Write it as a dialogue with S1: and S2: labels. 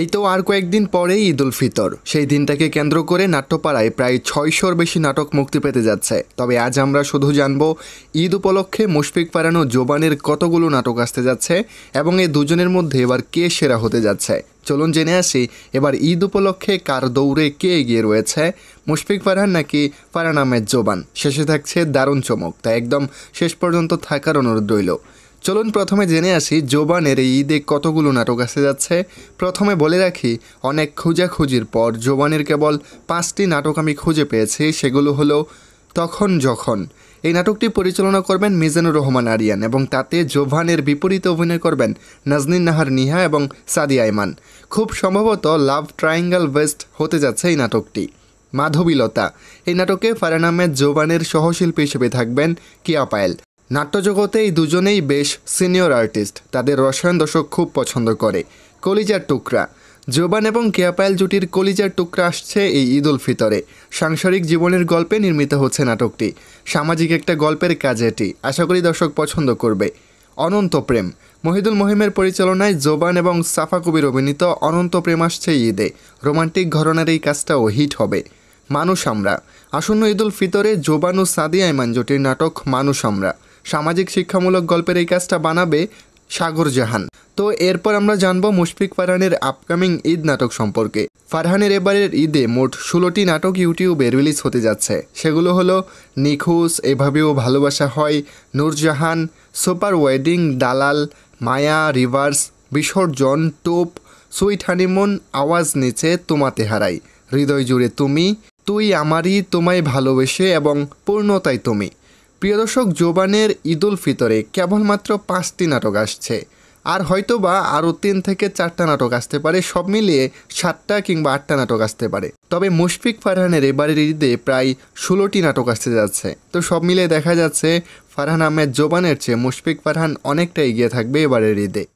S1: এই তো আর কয়েকদিন পরেই ঈদ উল ফিতর সেই দিনটাকে কেন্দ্র করে নাট্যপাড়ায় প্রায় ছয়শোর বেশি নাটক মুক্তি পেতে যাচ্ছে তবে আজ আমরা শুধু জানব ঈদ উপলক্ষে মুশফিক পাড়ানো জোবানের কতগুলো নাটক আসতে যাচ্ছে এবং এই দুজনের মধ্যে এবার কে সেরা হতে যাচ্ছে চলুন জেনে আসি এবার ঈদ উপলক্ষে কার দৌড়ে কে এগিয়ে রয়েছে মুশফিক ফারহান নাকি ফারহান আহমেদ জোবান শেষে থাকছে দারুণ চমক তা একদম শেষ পর্যন্ত থাকার অনুরোধ রইল চলুন প্রথমে জেনে আসি জোবানের এই ঈদে কতগুলো নাটক আসে যাচ্ছে প্রথমে বলে রাখি অনেক খোঁজাখুঁজির পর জোবানের কেবল পাঁচটি নাটক আমি খুঁজে পেয়েছি সেগুলো হলো তখন যখন এই নাটকটি পরিচালনা করবেন মিজানুর রহমান আরিয়ান এবং তাতে জোভানের বিপরীতে অভিনয় করবেন নাজনিন নাহার নিহা এবং সাদি আইমান খুব সম্ভবত লাভ ট্রায়াঙ্গাল ওয়েস্ট হতে যাচ্ছে এই নাটকটি মাধবীলতা এই নাটকে ফারানামে জোবানের সহশিল্পী হিসেবে থাকবেন কিয়া পায়েল নাট্যজগতে এই দুজনেই বেশ সিনিয়র আর্টিস্ট তাদের রসায়ন দর্শক খুব পছন্দ করে কলিজার টুকরা জোবান এবং কেয়াপায়েল জুটির কলিজার টুকরা আসছে এই ঈদ উল ফিতরে সাংসারিক জীবনের গল্পে নির্মিত হচ্ছে নাটকটি সামাজিক একটা গল্পের কাজ এটি আশা করি দর্শক পছন্দ করবে অনন্ত প্রেম মহিদুল মহিমের পরিচালনায় জোবান এবং সাফা কবির অভিনীত অনন্ত প্রেম আসছে ঈদে রোমান্টিক ঘরনার এই কাজটাও হিট হবে মানুষ আমরা আসন্ন ঈদুল ফিতরে জোবান ও সাদি আইমান জুটির নাটক মানুষ আমরা সামাজিক শিক্ষামূলক গল্পের এই কাজটা বানাবে সাগর জাহান তো এরপর আমরা জানবো মুশফিক ফারহানের আপকামিং ঈদ নাটক সম্পর্কে ফারহানের এবারের ঈদে মোট ষোলোটি নাটক ইউটিউবে রিলিজ হতে যাচ্ছে সেগুলো হলো নিখোঁজ এভাবেও ভালোবাসা হয় নূরজাহান সুপার ওয়েডিং দালাল মায়া রিভার্স বিসর্জন টোপ সুইট হানিমন আওয়াজ নিচে তোমাতে হারাই হৃদয় জুড়ে তুমি তুই আমারই তোমায় ভালোবেসে এবং পূর্ণতাই তুমি প্রিয় দর্শক জোবানের ঈদুল ফিতরে কেবলমাত্র পাঁচটি নাটক আসছে আর হয়তো বা আরও তিন থেকে চারটা নাটক আসতে পারে সব মিলিয়ে সাতটা কিংবা আটটা নাটক আসতে পারে তবে মুশফিক ফারহানের এবারের ঈদে প্রায় ষোলোটি নাটক আসতে যাচ্ছে তো সব মিলিয়ে দেখা যাচ্ছে ফারহান আহমেদ জোবানের চেয়ে মুশফিক ফারহান অনেকটা এগিয়ে থাকবে এবারের ঈদে